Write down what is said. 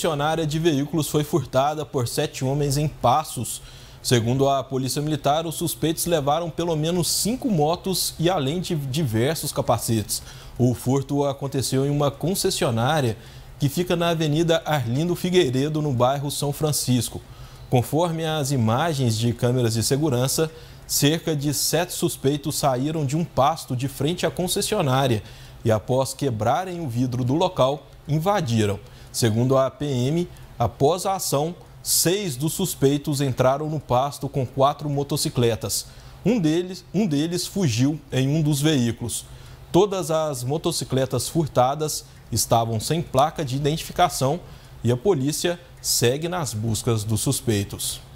concessionária de veículos foi furtada por sete homens em Passos. Segundo a Polícia Militar, os suspeitos levaram pelo menos cinco motos e além de diversos capacetes. O furto aconteceu em uma concessionária que fica na Avenida Arlindo Figueiredo, no bairro São Francisco. Conforme as imagens de câmeras de segurança, cerca de sete suspeitos saíram de um pasto de frente à concessionária e, após quebrarem o vidro do local, invadiram. Segundo a PM, após a ação, seis dos suspeitos entraram no pasto com quatro motocicletas. Um deles, um deles fugiu em um dos veículos. Todas as motocicletas furtadas estavam sem placa de identificação e a polícia segue nas buscas dos suspeitos.